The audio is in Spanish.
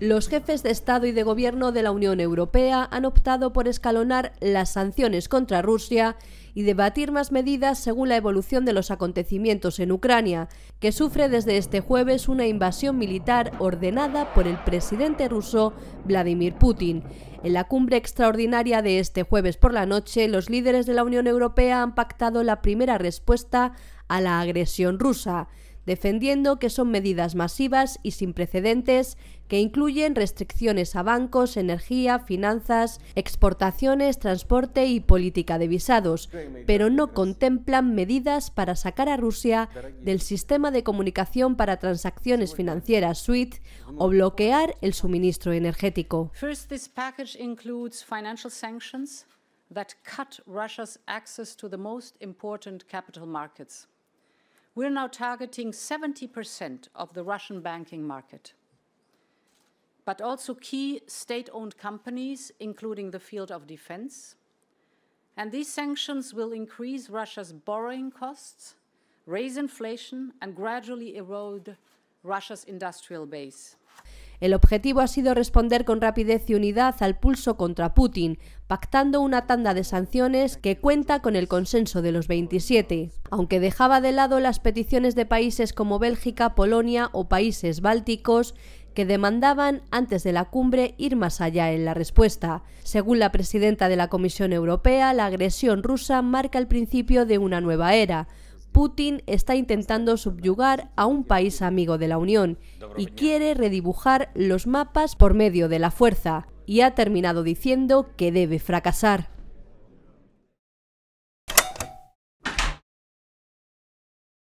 Los jefes de Estado y de Gobierno de la Unión Europea han optado por escalonar las sanciones contra Rusia y debatir más medidas según la evolución de los acontecimientos en Ucrania, que sufre desde este jueves una invasión militar ordenada por el presidente ruso Vladimir Putin. En la cumbre extraordinaria de este jueves por la noche, los líderes de la Unión Europea han pactado la primera respuesta a la agresión rusa defendiendo que son medidas masivas y sin precedentes que incluyen restricciones a bancos, energía, finanzas, exportaciones, transporte y política de visados, pero no contemplan medidas para sacar a Rusia del sistema de comunicación para transacciones financieras SWIFT o bloquear el suministro energético. we're now targeting 70% of the Russian banking market, but also key state-owned companies, including the field of defense. And these sanctions will increase Russia's borrowing costs, raise inflation, and gradually erode Russia's industrial base. El objetivo ha sido responder con rapidez y unidad al pulso contra Putin, pactando una tanda de sanciones que cuenta con el consenso de los 27, aunque dejaba de lado las peticiones de países como Bélgica, Polonia o países bálticos que demandaban antes de la cumbre ir más allá en la respuesta. Según la presidenta de la Comisión Europea, la agresión rusa marca el principio de una nueva era, Putin está intentando subyugar a un país amigo de la Unión y quiere redibujar los mapas por medio de la fuerza, y ha terminado diciendo que debe fracasar.